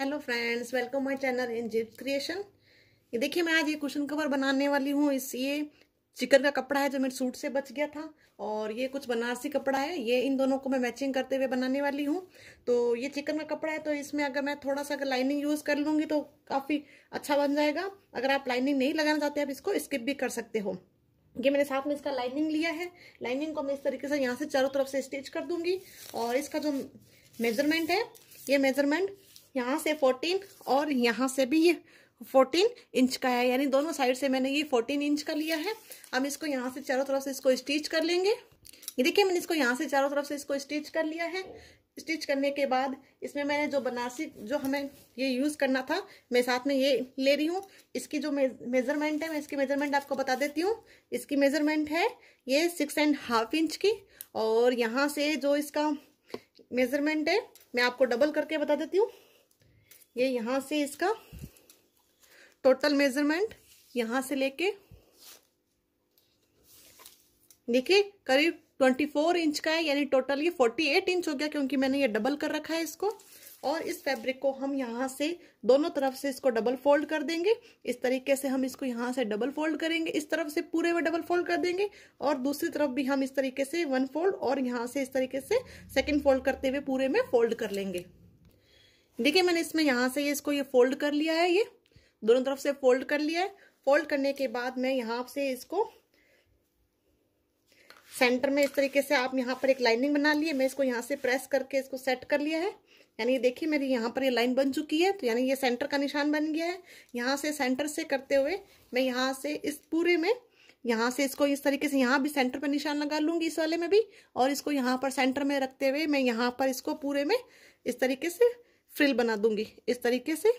hello friends welcome my channel in zip creation ये देखिए मैं आज ये कुशन कवर बनाने वाली हूँ इस ये चिकन का कपड़ा है जो मेरे सूट से बच गया था और ये कुछ बनारसी कपड़ा है ये इन दोनों को मैं मैचिंग करते हुए बनाने वाली हूँ तो ये चिकन का कपड़ा है तो इसमें अगर मैं थोड़ा सा लाइनिंग यूज़ कर लूँगी तो काफ़ी अच्छा बन जाएगा अगर आप लाइनिंग नहीं लगाना चाहते आप इसको स्किप भी कर सकते हो ये मैंने साथ में इसका लाइनिंग लिया है लाइनिंग को मैं इस तरीके से यहाँ से चारों तरफ से स्टिच कर दूंगी और इसका जो मेजरमेंट है ये मेजरमेंट यहाँ से फोर्टीन और यहाँ से भी ये फोर्टीन इंच का है यानी दोनों साइड से मैंने ये फोर्टीन इंच का लिया है हम इसको यहाँ से चारों तरफ से इसको स्टिच कर लेंगे ये देखिए मैंने इसको यहाँ से चारों तरफ से इसको स्टिच कर लिया है स्टिच करने के बाद इसमें मैंने जो बनारसी जो हमें ये यूज़ करना था मैं साथ में ये ले रही हूँ इसकी जो मेज़रमेंट है मैं इसकी मेज़रमेंट आपको बता देती हूँ इसकी मेज़रमेंट है ये सिक्स एंड हाफ इंच की और यहाँ से जो इसका मेज़रमेंट है मैं आपको डबल करके बता देती हूँ ये यहाँ से इसका टोटल मेजरमेंट यहाँ से लेके देखिए करीब 24 इंच का है यानी टोटल ये 48 इंच हो गया क्योंकि मैंने ये डबल कर रखा है इसको और इस फैब्रिक को हम यहाँ से दोनों तरफ से इसको डबल फोल्ड कर देंगे इस तरीके से हम इसको यहाँ से डबल फोल्ड करेंगे इस तरफ से पूरे में डबल फोल्ड कर देंगे और दूसरी तरफ भी हम इस तरीके से वन फोल्ड और यहाँ से इस तरीके से सेकेंड फोल्ड करते हुए पूरे में फोल्ड कर लेंगे देखिए मैंने इसमें यहाँ से ये इसको ये फोल्ड कर लिया है ये दोनों तरफ से फोल्ड कर लिया है फोल्ड करने के बाद मैं यहाँ से इसको सेंटर में इस तरीके से आप यहाँ पर एक लाइनिंग बना लिए मैं इसको यहाँ से प्रेस करके इसको सेट कर लिया है यानी देखिए मेरी यहाँ पर ये लाइन बन चुकी है तो यानी ये सेंटर का निशान बन गया है यहाँ से सेंटर से करते हुए मैं यहाँ से इस पूरे में यहाँ से इसको इस तरीके से यहाँ भी सेंटर पर निशान लगा लूंगी इस वाले में भी और इसको यहाँ पर सेंटर में रखते हुए मैं यहाँ पर इसको पूरे में इस तरीके से फ्रिल बना दूंगी इस तरीके से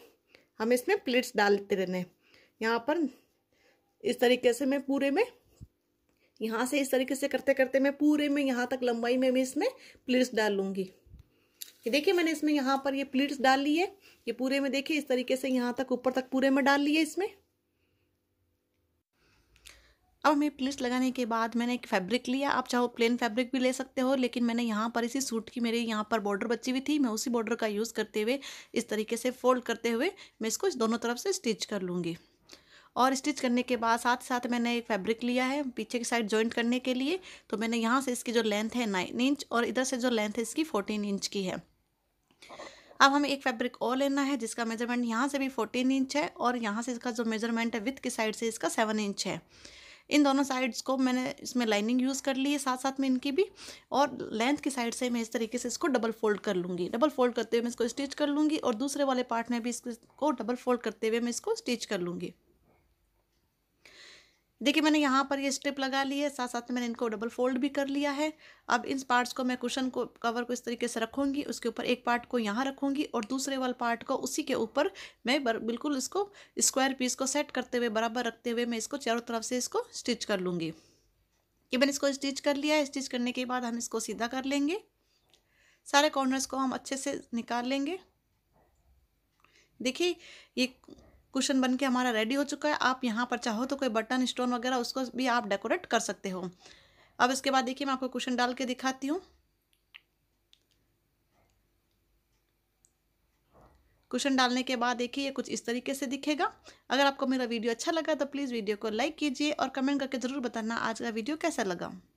हम इसमें प्लेट्स डालते रहने यहाँ पर इस तरीके से मैं पूरे में यहाँ से इस तरीके से करते करते मैं पूरे में यहाँ तक लंबाई में मैं इसमें प्लेट्स डाल ये देखिए मैंने इसमें यहाँ पर ये प्लीट्स डाल लिए ये पूरे में देखिए इस तरीके से यहाँ तक ऊपर तक पूरे में डाल लिए इसमें अब हमें प्लीट्स लगाने के बाद मैंने एक फैब्रिक लिया आप चाहो प्लेन फैब्रिक भी ले सकते हो लेकिन मैंने यहाँ पर इसी सूट की मेरे यहाँ पर बॉर्डर बची हुई थी मैं उसी बॉर्डर का यूज़ करते हुए इस तरीके से फोल्ड करते हुए मैं इसको दोनों तरफ से स्टिच कर लूँगी और स्टिच करने के बाद साथ साथ मैंने एक फैब्रिक लिया है पीछे की साइड जॉइंट करने के लिए तो मैंने यहाँ से इसकी जो लेंथ है नाइन इंच और इधर से जो लेंथ है इसकी फोर्टीन इंच की है अब हमें एक फैब्रिक और लेना है जिसका मेजरमेंट यहाँ से भी फोर्टीन इंच है और यहाँ से इसका जो मेजरमेंट है विथ की साइड से इसका सेवन इंच है इन दोनों साइड्स को मैंने इसमें लाइनिंग यूज़ कर ली है साथ साथ में इनकी भी और लेंथ की साइड से मैं इस तरीके से इसको डबल फोल्ड कर लूँगी डबल फोल्ड करते हुए मैं इसको स्टिच कर लूँगी और दूसरे वाले पार्ट में भी इसको डबल फोल्ड करते हुए मैं इसको स्टिच कर लूँगी देखिए मैंने यहाँ पर ये स्ट्रिप लगा ली है साथ साथ मैंने इनको डबल फोल्ड भी कर लिया है अब इन पार्ट्स को मैं कुशन को कवर को इस तरीके से रखूँगी उसके ऊपर एक पार्ट को यहाँ रखूँगी और दूसरे वाले पार्ट को उसी के ऊपर मैं बिल्कुल इसको स्क्वायर पीस को सेट करते हुए बराबर रखते हुए मैं इसको चारों तरफ से इसको स्टिच कर लूँगी ये मैंने इसको स्टिच कर लिया है स्टिच करने के बाद हम इसको सीधा कर लेंगे सारे कॉर्नर्स को हम अच्छे से निकाल लेंगे देखिए ये कुशन बन के हमारा रेडी हो चुका है आप यहाँ पर चाहो तो कोई बटन स्टोन वगैरह उसको भी आप डेकोरेट कर सकते हो अब इसके बाद देखिए मैं आपको कुशन डाल के दिखाती हूँ कुशन डालने के बाद देखिए ये कुछ इस तरीके से दिखेगा अगर आपको मेरा वीडियो अच्छा लगा तो प्लीज़ वीडियो को लाइक कीजिए और कमेंट करके ज़रूर बताना आज का वीडियो कैसा लगा